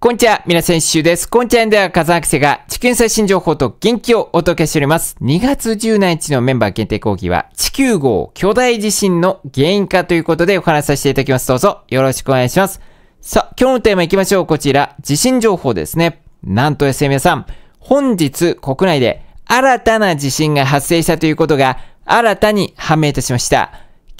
こんにちは、皆さん、シュです。こんにちはでは、風クセが地球最新情報と元気をお届けしております。2月17日のメンバー限定講義は、地球号巨大地震の原因化ということでお話しさせていただきます。どうぞよろしくお願いします。さあ、今日のテーマ行きましょう。こちら、地震情報ですね。なんとですね、皆さん、本日国内で新たな地震が発生したということが新たに判明いたしました。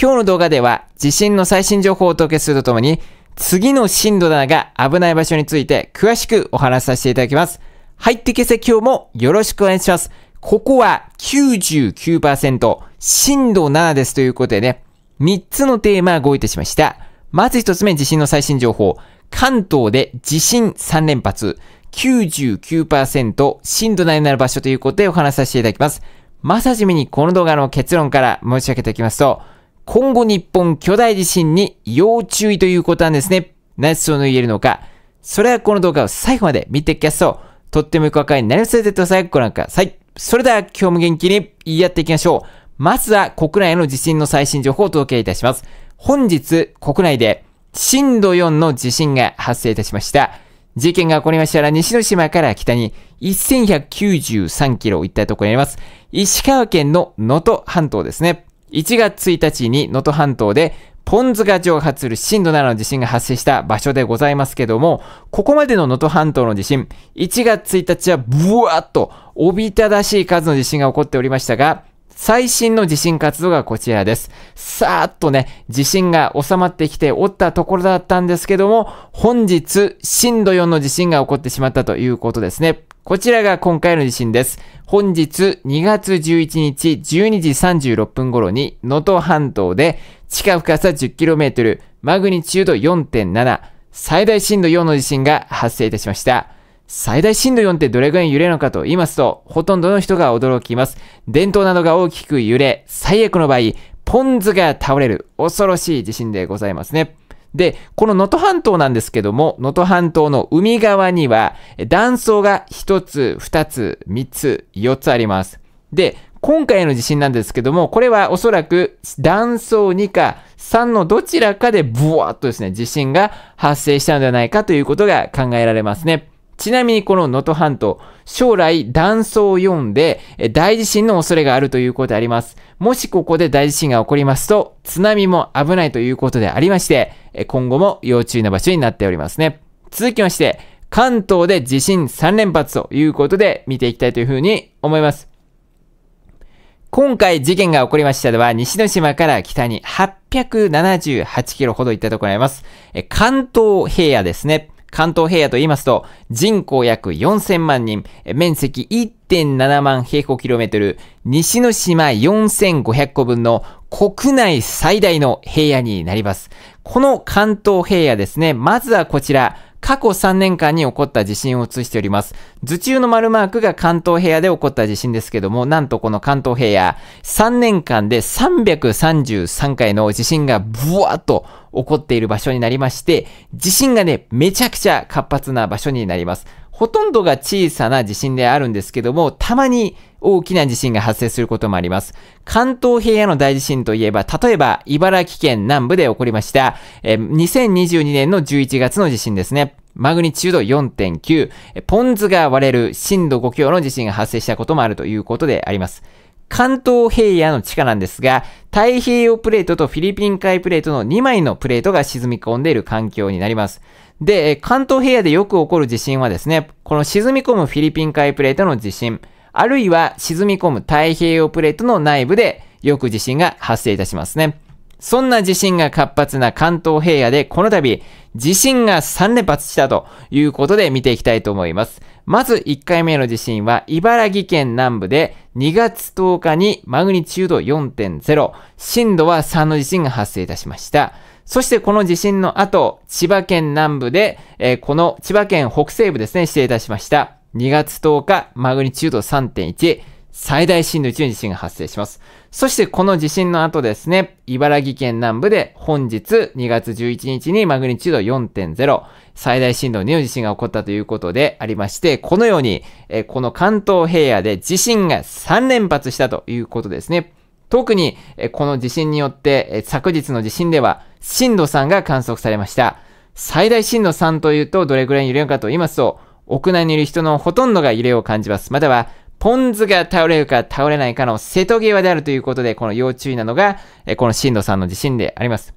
今日の動画では、地震の最新情報をお届けするとともに、次の震度7が危ない場所について詳しくお話しさせていただきます。入ってけせ今日もよろしくお願いします。ここは99%、震度7ですということでね、3つのテーマをごいたしました。まず1つ目、地震の最新情報。関東で地震3連発、99%、震度7になる場所ということでお話しさせていただきます。まさじめにこの動画の結論から申し上げていきますと、今後日本巨大地震に要注意ということなんですね。何その言えるのか。それではこの動画を最後まで見ていきますと、とってもよくわかりになりますので、最後ご覧ください。それでは今日も元気にやっていきましょう。まずは国内の地震の最新情報をお届けいたします。本日国内で震度4の地震が発生いたしました。事件が起こりましたら西之島から北に1193キロいったところにあります。石川県の能登半島ですね。1月1日に能登半島でポン酢が蒸発する震度7の地震が発生した場所でございますけども、ここまでの能登半島の地震、1月1日はブワーっとおびただしい数の地震が起こっておりましたが、最新の地震活動がこちらです。さーっとね、地震が収まってきておったところだったんですけども、本日、震度4の地震が起こってしまったということですね。こちらが今回の地震です。本日2月11日12時36分頃に能登半島で地下深さ 10km、マグニチュード4.7、最大震度4の地震が発生いたしました。最大震度4ってどれぐらい揺れるのかと言いますと、ほとんどの人が驚きます。伝統などが大きく揺れ、最悪の場合、ポンズが倒れる恐ろしい地震でございますね。で、この能登半島なんですけども、能登半島の海側には断層が1つ、2つ、3つ、4つあります。で、今回の地震なんですけども、これはおそらく断層2か3のどちらかでブワーっとですね、地震が発生したのではないかということが考えられますね。ちなみにこの能登半島、将来断層を読んで大地震の恐れがあるということであります。もしここで大地震が起こりますと、津波も危ないということでありまして、今後も要注意な場所になっておりますね。続きまして、関東で地震3連発ということで見ていきたいというふうに思います。今回事件が起こりましたのは、西の島から北に878キロほど行ったところにあります。関東平野ですね。関東平野と言いますと、人口約4000万人、面積1.7万平方キロメートル、西之島4500個分の国内最大の平野になります。この関東平野ですね、まずはこちら、過去3年間に起こった地震を映しております。図中の丸マークが関東平野で起こった地震ですけども、なんとこの関東平野、3年間で333回の地震がブワーっと起こっている場所になりまして、地震がね、めちゃくちゃ活発な場所になります。ほとんどが小さな地震であるんですけども、たまに大きな地震が発生することもあります。関東平野の大地震といえば、例えば茨城県南部で起こりました、え2022年の11月の地震ですね。マグニチュード4.9、ポンズが割れる震度5強の地震が発生したこともあるということであります。関東平野の地下なんですが、太平洋プレートとフィリピン海プレートの2枚のプレートが沈み込んでいる環境になります。で、関東平野でよく起こる地震はですね、この沈み込むフィリピン海プレートの地震、あるいは沈み込む太平洋プレートの内部でよく地震が発生いたしますね。そんな地震が活発な関東平野でこの度地震が3連発したということで見ていきたいと思います。まず1回目の地震は茨城県南部で2月10日にマグニチュード4.0、震度は3の地震が発生いたしました。そしてこの地震の後、千葉県南部で、えー、この千葉県北西部ですね、指定いたしました。2月10日、マグニチュード3.1、最大震度1の地震が発生します。そしてこの地震の後ですね、茨城県南部で本日2月11日にマグニチュード4.0、最大震度2の地震が起こったということでありまして、このように、えこの関東平野で地震が3連発したということですね。特に、えこの地震によって、え昨日の地震では、震度3が観測されました。最大震度3というとどれくらい揺れるかと言いますと、屋内にいる人のほとんどが揺れを感じます。または、ポン酢が倒れるか倒れないかの瀬戸際であるということで、この要注意なのが、この震度3の地震であります。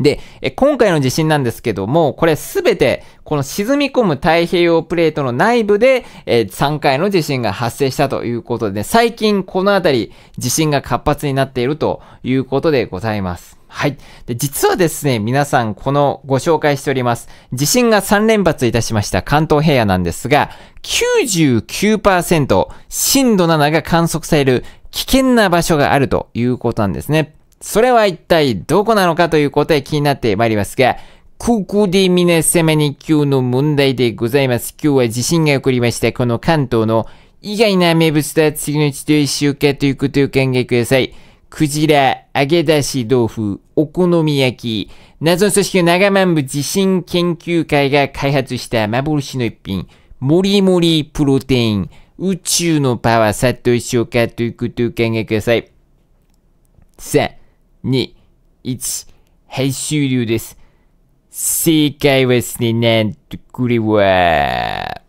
で、今回の地震なんですけども、これすべて、この沈み込む太平洋プレートの内部で、え3回の地震が発生したということで、最近このあたり、地震が活発になっているということでございます。はい。で、実はですね、皆さんこのご紹介しております、地震が3連発いたしました関東平野なんですが、99%、震度7が観測される危険な場所があるということなんですね。それは一体どこなのかということで気になってまいりますが、ここで皆様に今日の問題でございます。今日は地震が起こりまして、この関東の意外な名物とは次のうちどうしようかということを考えください。クジラ、揚げ出し豆腐、お好み焼き、謎の組織長万部地震研究会が開発した幻の一品、もりもりプロテイン、宇宙のパワー、さっと一緒かということを考えください。3、2、1、はい、終了です。正解はですね、なんと、これは、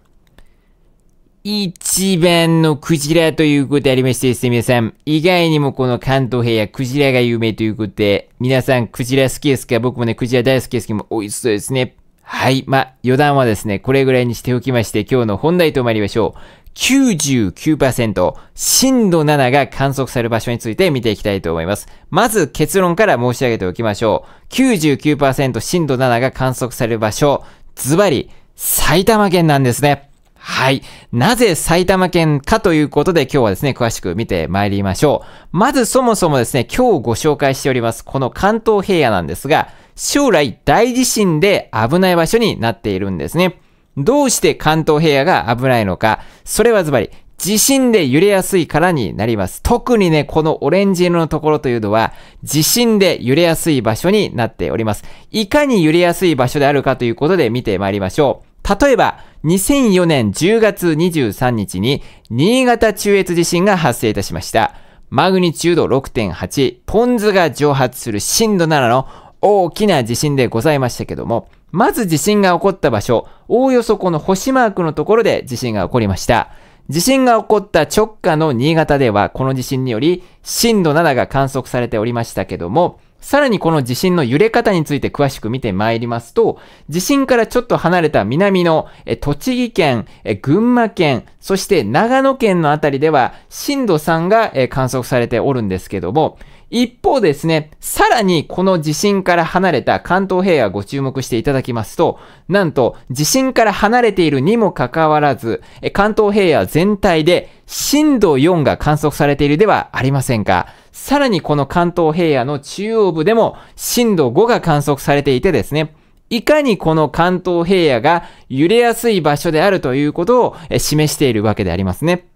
一番のクジラということでありましてですね、皆さん。意外にもこの関東平野、クジラが有名ということで、皆さんクジラ好きですか僕もね、クジラ大好きですけども、美味しそうですね。はい。まあ、余談はですね、これぐらいにしておきまして、今日の本題と参りましょう。99%、震度7が観測される場所について見ていきたいと思います。まず結論から申し上げておきましょう。99%震度7が観測される場所、ズバリ、埼玉県なんですね。はい。なぜ埼玉県かということで今日はですね、詳しく見てまいりましょう。まずそもそもですね、今日ご紹介しております、この関東平野なんですが、将来大地震で危ない場所になっているんですね。どうして関東平野が危ないのか、それはズバリ、地震で揺れやすいからになります。特にね、このオレンジ色のところというのは、地震で揺れやすい場所になっております。いかに揺れやすい場所であるかということで見てまいりましょう。例えば、2004年10月23日に新潟中越地震が発生いたしました。マグニチュード6.8、ポンズが蒸発する震度7の大きな地震でございましたけども、まず地震が起こった場所、おおよそこの星マークのところで地震が起こりました。地震が起こった直下の新潟では、この地震により震度7が観測されておりましたけども、さらにこの地震の揺れ方について詳しく見てまいりますと、地震からちょっと離れた南の栃木県、群馬県、そして長野県のあたりでは震度3が観測されておるんですけども、一方ですね、さらにこの地震から離れた関東平野ご注目していただきますと、なんと地震から離れているにもかかわらず、関東平野全体で震度4が観測されているではありませんか。さらにこの関東平野の中央部でも震度5が観測されていてですね、いかにこの関東平野が揺れやすい場所であるということを示しているわけでありますね。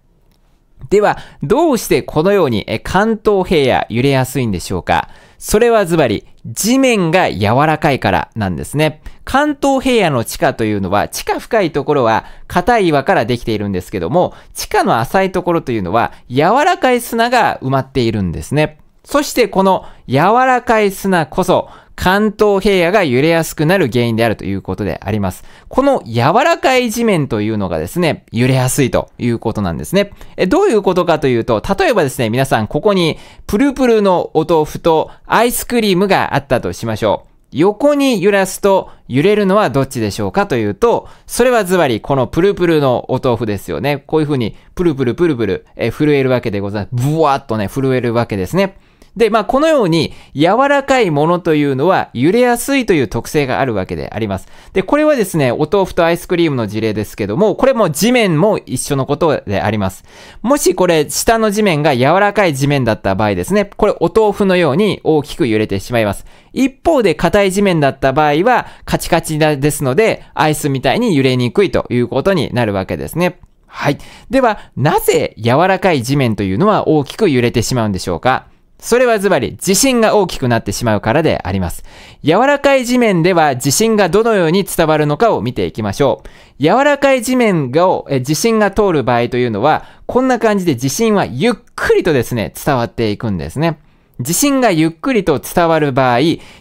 では、どうしてこのように関東平野揺れやすいんでしょうかそれはズバリ、地面が柔らかいからなんですね。関東平野の地下というのは、地下深いところは硬い岩からできているんですけども、地下の浅いところというのは柔らかい砂が埋まっているんですね。そしてこの柔らかい砂こそ関東平野が揺れやすくなる原因であるということであります。この柔らかい地面というのがですね、揺れやすいということなんですね。えどういうことかというと、例えばですね、皆さんここにプルプルのお豆腐とアイスクリームがあったとしましょう。横に揺らすと揺れるのはどっちでしょうかというと、それはズバリこのプルプルのお豆腐ですよね。こういう風にプルプルプルプル、え震えるわけでございます。ブワーっとね、震えるわけですね。で、まあ、このように、柔らかいものというのは、揺れやすいという特性があるわけであります。で、これはですね、お豆腐とアイスクリームの事例ですけども、これも地面も一緒のことであります。もしこれ、下の地面が柔らかい地面だった場合ですね、これ、お豆腐のように大きく揺れてしまいます。一方で、硬い地面だった場合は、カチカチですので、アイスみたいに揺れにくいということになるわけですね。はい。では、なぜ柔らかい地面というのは大きく揺れてしまうんでしょうかそれはズバリ、地震が大きくなってしまうからであります。柔らかい地面では地震がどのように伝わるのかを見ていきましょう。柔らかい地面をえ地震が通る場合というのは、こんな感じで地震はゆっくりとですね、伝わっていくんですね。地震がゆっくりと伝わる場合、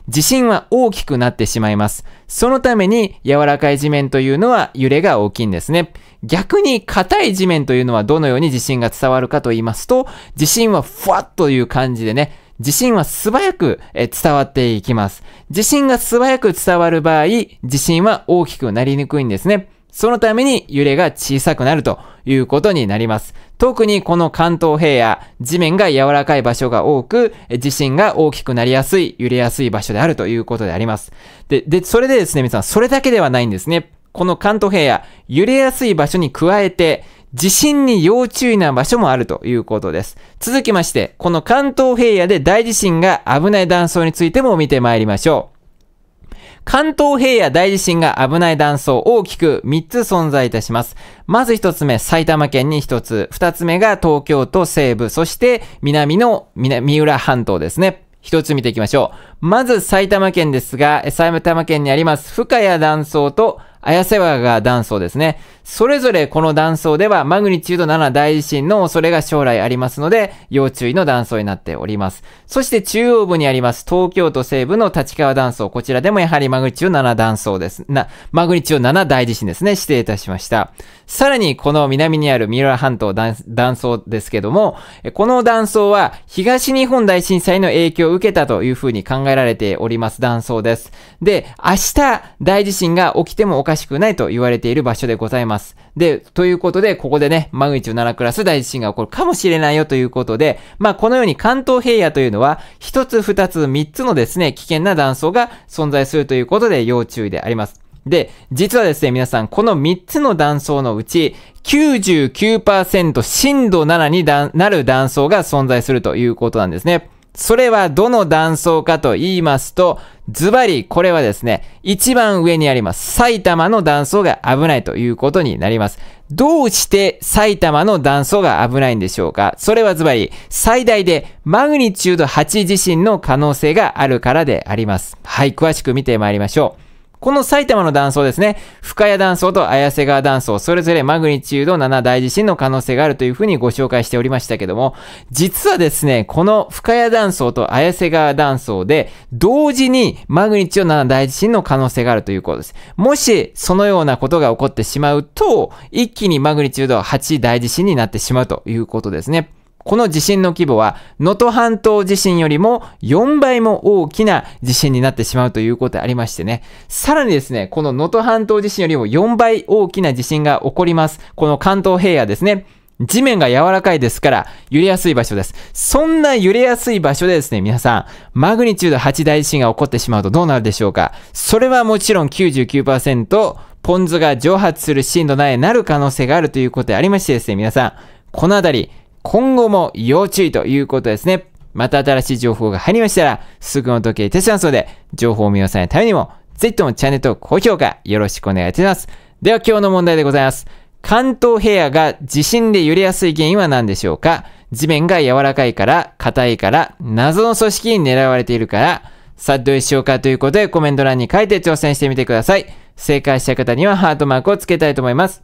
地震は大きくなってしまいます。そのために柔らかい地面というのは揺れが大きいんですね。逆に硬い地面というのはどのように地震が伝わるかと言いますと、地震はふわっという感じでね、地震は素早く伝わっていきます。地震が素早く伝わる場合、地震は大きくなりにくいんですね。そのために揺れが小さくなるということになります。特にこの関東平野、地面が柔らかい場所が多く、地震が大きくなりやすい、揺れやすい場所であるということであります。で、で、それでですね、皆さん、それだけではないんですね。この関東平野、揺れやすい場所に加えて、地震に要注意な場所もあるということです。続きまして、この関東平野で大地震が危ない断層についても見てまいりましょう。関東平野大地震が危ない断層大きく3つ存在いたします。まず1つ目、埼玉県に1つ。2つ目が東京都西部。そして南の三浦半島ですね。一つ見ていきましょう。まず埼玉県ですが、埼玉県にあります深谷断層と綾瀬川が断層ですね。それぞれこの断層ではマグニチュード7大地震の恐れが将来ありますので、要注意の断層になっております。そして中央部にあります東京都西部の立川断層。こちらでもやはりマグニチュード7断層です。な、マグニチュード7大地震ですね。指定いたしました。さらにこの南にある三浦半島断層ですけども、この断層は東日本大震災の影響を受けたというふうに考えられております断層です。で、明日大地震が起きてもおかかしくないと言われている場所でございます。で、ということで、ここでね、マグニチュード7クラス大地震が起こるかもしれないよということで、まあ、このように関東平野というのは、1つ、2つ、3つのですね、危険な断層が存在するということで、要注意であります。で、実はですね、皆さん、この3つの断層のうち99、99%震度7になる断層が存在するということなんですね。それはどの断層かと言いますと、ズバリこれはですね、一番上にあります。埼玉の断層が危ないということになります。どうして埼玉の断層が危ないんでしょうかそれはズバリ、最大でマグニチュード8地震の可能性があるからであります。はい、詳しく見てまいりましょう。この埼玉の断層ですね、深谷断層と綾瀬川断層、それぞれマグニチュード7大地震の可能性があるというふうにご紹介しておりましたけども、実はですね、この深谷断層と綾瀬川断層で、同時にマグニチュード7大地震の可能性があるということです。もし、そのようなことが起こってしまうと、一気にマグニチュード8大地震になってしまうということですね。この地震の規模は、能登半島地震よりも4倍も大きな地震になってしまうということでありましてね。さらにですね、この能登半島地震よりも4倍大きな地震が起こります。この関東平野ですね。地面が柔らかいですから揺れやすい場所です。そんな揺れやすい場所でですね、皆さん、マグニチュード8大地震が起こってしまうとどうなるでしょうかそれはもちろん99%、ポン酢が蒸発する震度7になる可能性があるということでありましてですね、皆さん、このあたり、今後も要注意ということですね。また新しい情報が入りましたら、すぐの時計いたしますので、情報を見逃さないためにも、ぜひともチャンネル登録、高評価、よろしくお願いいたします。では今日の問題でございます。関東平野が地震で揺れやすい原因は何でしょうか地面が柔らかいから、硬いから、謎の組織に狙われているから、さあどうしようかということでコメント欄に書いて挑戦してみてください。正解した方にはハートマークをつけたいと思います。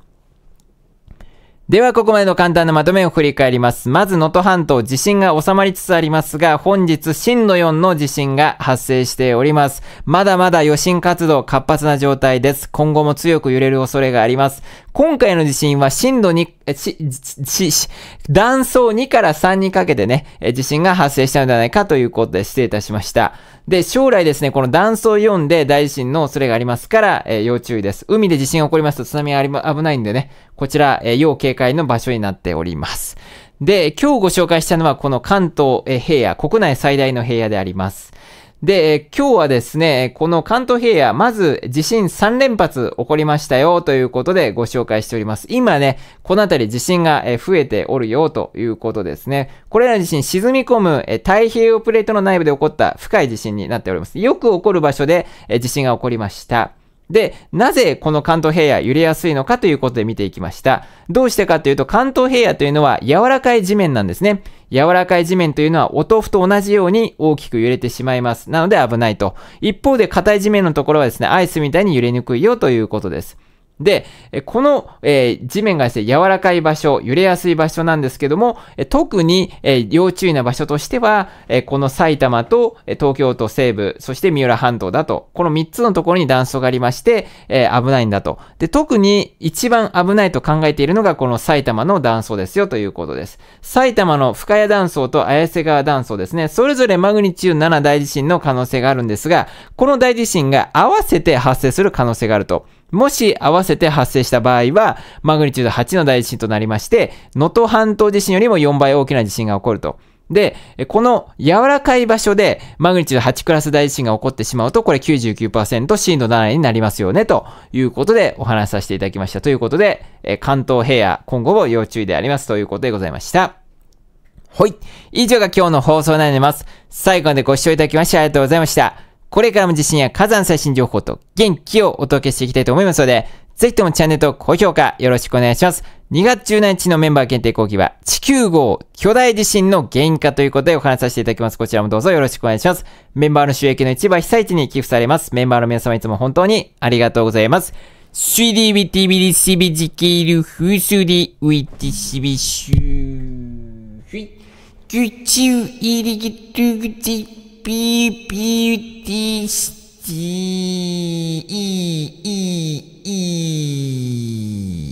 ではここまでの簡単なまとめを振り返ります。まず能登半島地震が収まりつつありますが、本日震度4の地震が発生しております。まだまだ余震活動活発な状態です。今後も強く揺れる恐れがあります。今回の地震は震度2ち、ち、し、断層2から3にかけてね、地震が発生したのではないかということで失礼いたしました。で、将来ですね、この断層4で大地震の恐れがありますから、えー、要注意です。海で地震が起こりますと津波あり、危ないんでね、こちら、えー、要警戒の場所になっております。で、今日ご紹介したのはこの関東平野、国内最大の平野であります。で、今日はですね、この関東平野、まず地震3連発起こりましたよということでご紹介しております。今ね、この辺り地震が増えておるよということですね。これらの地震沈み込む太平洋プレートの内部で起こった深い地震になっております。よく起こる場所で地震が起こりました。で、なぜこの関東平野揺れやすいのかということで見ていきました。どうしてかというと関東平野というのは柔らかい地面なんですね。柔らかい地面というのはお豆腐と同じように大きく揺れてしまいます。なので危ないと。一方で硬い地面のところはですね、アイスみたいに揺れにくいよということです。で、この、え地面がですね、柔らかい場所、揺れやすい場所なんですけども、特に、え要注意な場所としては、えこの埼玉と東京都西部、そして三浦半島だと、この3つのところに断層がありまして、え危ないんだと。で、特に一番危ないと考えているのがこの埼玉の断層ですよということです。埼玉の深谷断層と綾瀬川断層ですね、それぞれマグニチュード7大地震の可能性があるんですが、この大地震が合わせて発生する可能性があると。もし合わせて発生した場合は、マグニチュード8の大地震となりまして、能登半島地震よりも4倍大きな地震が起こると。で、この柔らかい場所でマグニチュード8クラス大地震が起こってしまうと、これ99%震度7になりますよね、ということでお話しさせていただきました。ということで、関東平野、今後も要注意でありますということでございました。はい。以上が今日の放送になります。最後までご視聴いただきましてありがとうございました。これからも地震や火山最新情報と元気をお届けしていきたいと思いますので、ぜひともチャンネル登録、高評価よろしくお願いします。2月17日のメンバー限定講義は、地球号巨大地震の原因化ということでお話しさせていただきます。こちらもどうぞよろしくお願いします。メンバーの収益の一部は被災地に寄付されます。メンバーの皆様いつも本当にありがとうございます。シュリビティビリシビジキルフシュリウィティシビシューフィキュチュイリギトゥグチ P P T T E E E